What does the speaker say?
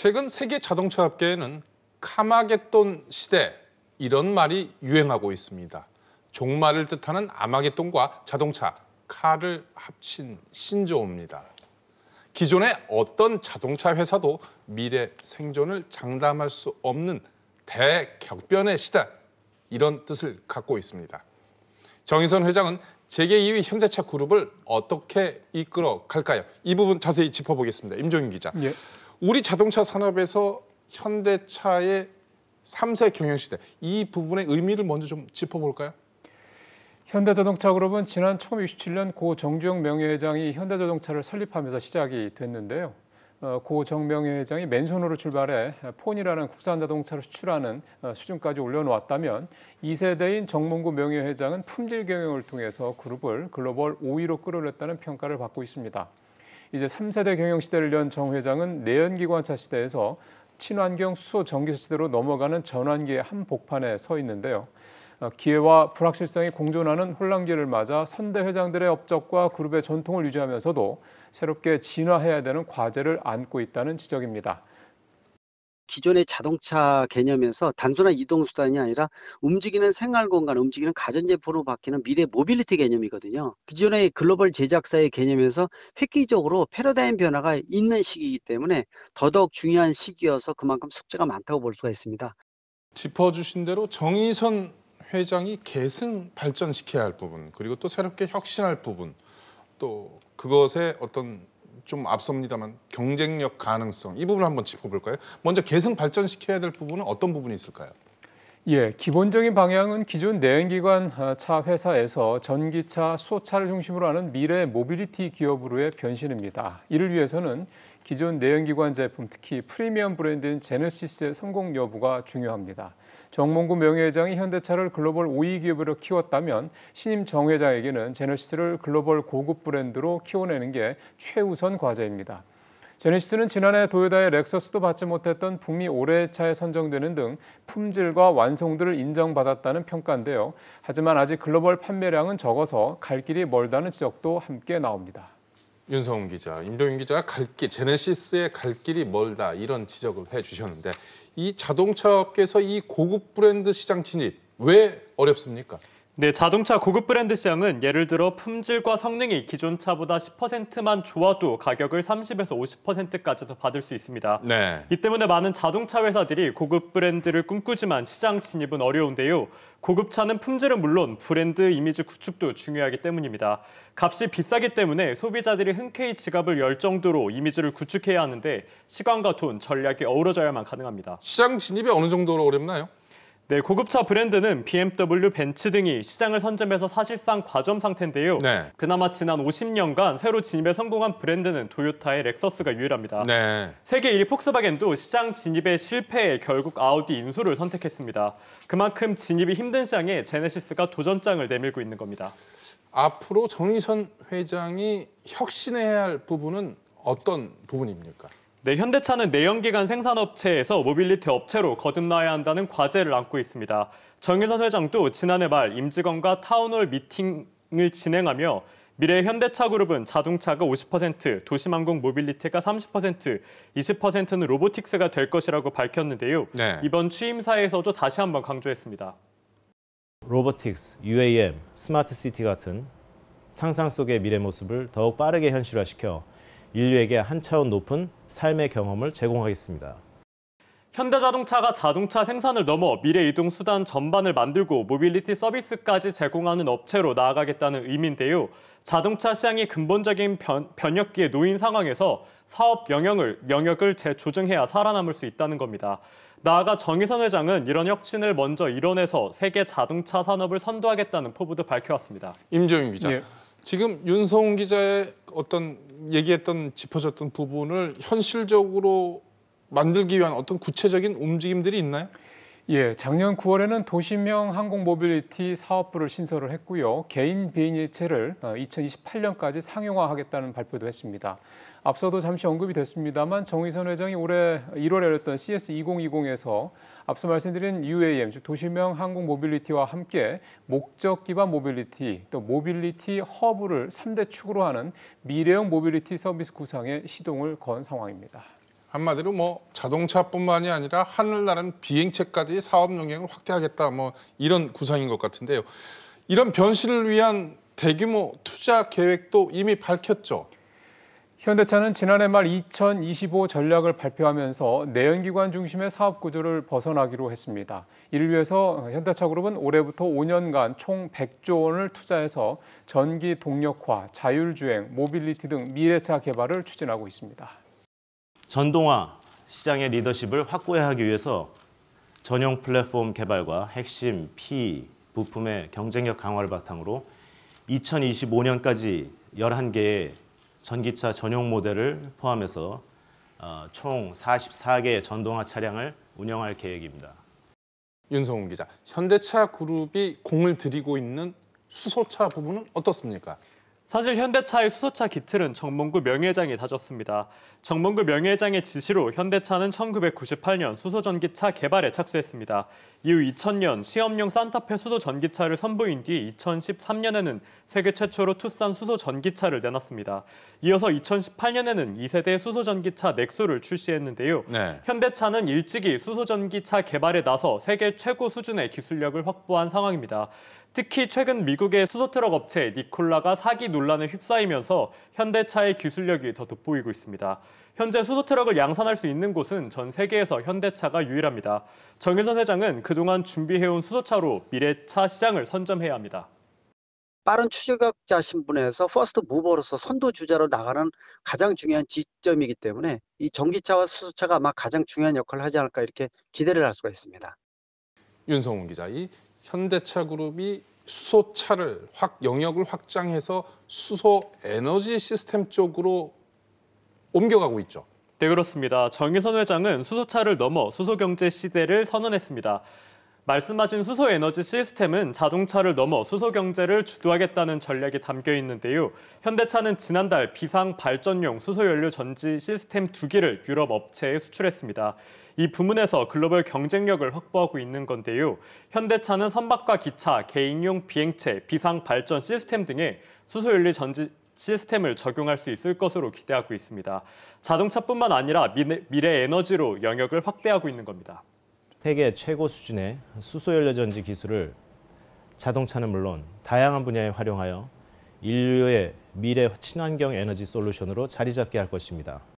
최근 세계 자동차 업계에는 카마겟돈 시대 이런 말이 유행하고 있습니다. 종말을 뜻하는 아마겟돈과 자동차, 카를 합친 신조어입니다. 기존의 어떤 자동차 회사도 미래 생존을 장담할 수 없는 대격변의 시대 이런 뜻을 갖고 있습니다. 정의선 회장은 재계2위 현대차 그룹을 어떻게 이끌어 갈까요? 이 부분 자세히 짚어보겠습니다. 임종인 기자. 예. 우리 자동차 산업에서 현대차의 3세 경영시대 이 부분의 의미를 먼저 좀 짚어볼까요? 현대자동차 그룹은 지난 1967년 고 정주영 명예회장이 현대자동차를 설립하면서 시작이 됐는데요. 어, 고 정명회장이 맨손으로 출발해 폰이라는 국산 자동차를 수출하는 어, 수준까지 올려놓았다면 2세대인 정문구 명예회장은 품질 경영을 통해서 그룹을 글로벌 5위로 끌어냈다는 평가를 받고 있습니다. 이제 3세대 경영 시대를 연 정 회장은 내연기관차 시대에서 친환경 수소 전기차 시대로 넘어가는 전환기의 한복판에 서 있는데요. 어, 기회와 불확실성이 공존하는 혼란기를 맞아 선대 회장들의 업적과 그룹의 전통을 유지하면서도 새롭게 진화해야 되는 과제를 안고 있다는 지적입니다. 기존의 자동차 개념에서 단순한 이동수단이 아니라 움직이는 생활공간, 움직이는 가전제품으로 바뀌는 미래 모빌리티 개념이거든요. 기존의 글로벌 제작사의 개념에서 획기적으로 패러다임 변화가 있는 시기이기 때문에 더더욱 중요한 시기여서 그만큼 숙제가 많다고 볼 수가 있습니다. 짚어주신 대로 정의선 회장이 계승 발전시켜야 할 부분 그리고 또 새롭게 혁신할 부분 또 그것의 어떤 좀 앞섭니다만 경쟁력 가능성 이 부분을 한번 짚어볼까요? 먼저 계승 발전시켜야 될 부분은 어떤 부분이 있을까요? 예, 기본적인 방향은 기존 내연기관 아, 차 회사에서 전기차, 수소차를 중심으로 하는 미래 모빌리티 기업으로의 변신입니다. 이를 위해서는 기존 내연기관 제품, 특히 프리미엄 브랜드인 제네시스의 성공 여부가 중요합니다. 정몽구 명예회장이 현대차를 글로벌 5위 기업으로 키웠다면 신임 정 회장에게는 제네시스를 글로벌 고급 브랜드로 키워내는 게 최우선 과제입니다. 제네시스는 지난해 도요다의 렉서스도 받지 못했던 북미 올해 차에 선정되는 등 품질과 완성도를 인정받았다는 평가인데요. 하지만 아직 글로벌 판매량은 적어서 갈 길이 멀다는 지적도 함께 나옵니다. 윤성훈 기자, 임종윤 기자가 갈 길, 제네시스의 갈 길이 멀다 이런 지적을 해주셨는데 이 자동차 업계에서 이 고급 브랜드 시장 진입 왜 어렵습니까? 네, 자동차 고급 브랜드 시장은 예를 들어 품질과 성능이 기존 차보다 10%만 좋아도 가격을 30에서 50%까지도 받을 수 있습니다. 네. 이 때문에 많은 자동차 회사들이 고급 브랜드를 꿈꾸지만 시장 진입은 어려운데요. 고급차는 품질은 물론 브랜드 이미지 구축도 중요하기 때문입니다. 값이 비싸기 때문에 소비자들이 흔쾌히 지갑을 열 정도로 이미지를 구축해야 하는데 시간과 돈, 전략이 어우러져야만 가능합니다. 시장 진입이 어느 정도로 어렵나요? 네, 고급차 브랜드는 BMW, 벤츠 등이 시장을 선점해서 사실상 과점 상태인데요. 네. 그나마 지난 50년간 새로 진입에 성공한 브랜드는 도요타의 렉서스가 유일합니다. 네. 세계 1위 폭스바겐도 시장 진입에 실패해 결국 아우디 인수를 선택했습니다. 그만큼 진입이 힘든 시장에 제네시스가 도전장을 내밀고 있는 겁니다. 앞으로 정의선 회장이 혁신해야 할 부분은 어떤 부분입니까? 네, 현대차는 내연기관 생산업체에서 모빌리티 업체로 거듭나야 한다는 과제를 안고 있습니다. 정유선 회장도 지난해 말 임직원과 타운홀 미팅을 진행하며 미래 현대차 그룹은 자동차가 50%, 도심항공 모빌리티가 30%, 20%는 로보틱스가 될 것이라고 밝혔는데요. 네. 이번 취임사에서도 다시 한번 강조했습니다. 로보틱스, UAM, 스마트 시티 같은 상상 속의 미래 모습을 더욱 빠르게 현실화시켜 인류에게 한 차원 높은 삶의 경험을 제공하겠습니다. 현대자동차가 자동차 생산을 넘어 미래 이동 수단 전반을 만들고 모빌리티 서비스까지 제공하는 업체로 나아가겠다는 의미인데요. 자동차 시장이 근본적인 변, 변혁기에 놓인 상황에서 사업 영역을, 영역을 재조정해야 살아남을 수 있다는 겁니다. 나아가 정의선 회장은 이런 혁신을 먼저 이뤄내서 세계 자동차 산업을 선도하겠다는 포부도 밝혀왔습니다. 임종윤 기자. 네. 지금 윤성훈 기자의 어떤 얘기했던 짚어졌던 부분을 현실적으로 만들기 위한 어떤 구체적인 움직임들이 있나요? 예, 작년 9월에는 도시명 항공 모빌리티 사업부를 신설을 했고요. 개인 비행예체를 2028년까지 어, 상용화하겠다는 발표도 했습니다. 앞서도 잠시 언급이 됐습니다만 정의선 회장이 올해 1월에 열렸던 CS 2020에서 앞서 말씀드린 UAM, 즉 도시명 항공 모빌리티와 함께 목적 기반 모빌리티, 또 모빌리티 허브를 3대 축으로 하는 미래형 모빌리티 서비스 구상에 시동을 건 상황입니다. 한마디로 뭐 자동차뿐만이 아니라 하늘나라는 비행체까지 사업 영역을 확대하겠다 뭐 이런 구상인 것 같은데요. 이런 변신을 위한 대규모 투자 계획도 이미 밝혔죠. 현대차는 지난해 말 2025 전략을 발표하면서 내연기관 중심의 사업 구조를 벗어나기로 했습니다. 이를 위해서 현대차 그룹은 올해부터 5년간 총 100조 원을 투자해서 전기 동력화, 자율주행, 모빌리티 등 미래차 개발을 추진하고 있습니다. 전동화 시장의 리더십을 확고히 하기 위해서 전용 플랫폼 개발과 핵심 P 부품의 경쟁력 강화를 바탕으로 2025년까지 11개의 전기차 전용 모델을 포함해서 어, 총 44개의 전동화 차량을 운영할 계획입니다. 윤성훈 기자, 현대차 그룹이 공을 들이고 있는 수소차 부분은 어떻습니까? 사실 현대차의 수소차 기틀은 정몽구 명예회장이 다졌습니다. 정몽구 명예회장의 지시로 현대차는 1998년 수소전기차 개발에 착수했습니다. 이후 2000년 시험용 산타페 수소전기차를 선보인 뒤 2013년에는 세계 최초로 투싼 수소전기차를 내놨습니다. 이어서 2018년에는 2세대 수소전기차 넥소를 출시했는데요. 네. 현대차는 일찍이 수소전기차 개발에 나서 세계 최고 수준의 기술력을 확보한 상황입니다. 특히 최근 미국의 수소트럭 업체 니콜라가 사기 논란에 휩싸이면서 현대차의 기술력이 더 돋보이고 있습니다. 현재 수소트럭을 양산할 수 있는 곳은 전 세계에서 현대차가 유일합니다. 정일선 회장은 그동안 준비해온 수소차로 미래차 시장을 선점해야 합니다. 빠른 추격자 신분에서 퍼스트 무버로서 선도주자로 나가는 가장 중요한 지점이기 때문에 이 전기차와 수소차가 아마 가장 중요한 역할을 하지 않을까 이렇게 기대를 할 수가 있습니다. 윤성훈 기자, 이 현대차그룹이 수소차를 확 영역을 확장해서 수소 에너지 시스템 쪽으로 옮겨가고 있죠. 네 그렇습니다. 정의선 회장은 수소차를 넘어 수소경제 시대를 선언했습니다. 말씀하신 수소 에너지 시스템은 자동차를 넘어 수소 경제를 주도하겠다는 전략이 담겨 있는데요. 현대차는 지난달 비상 발전용 수소 연료 전지 시스템 두 개를 유럽 업체에 수출했습니다. 이 부문에서 글로벌 경쟁력을 확보하고 있는 건데요. 현대차는 선박과 기차, 개인용 비행체, 비상 발전 시스템 등의 수소 연료 전지 시스템을 적용할 수 있을 것으로 기대하고 있습니다. 자동차뿐만 아니라 미래, 에너지로 영역을 확대하고 있는 겁니다. 세계 최고 수준의 수소연료전지 기술을 자동차는 물론 다양한 분야에 활용하여 인류의 미래 친환경 에너지 솔루션으로 자리 잡게 할 것입니다.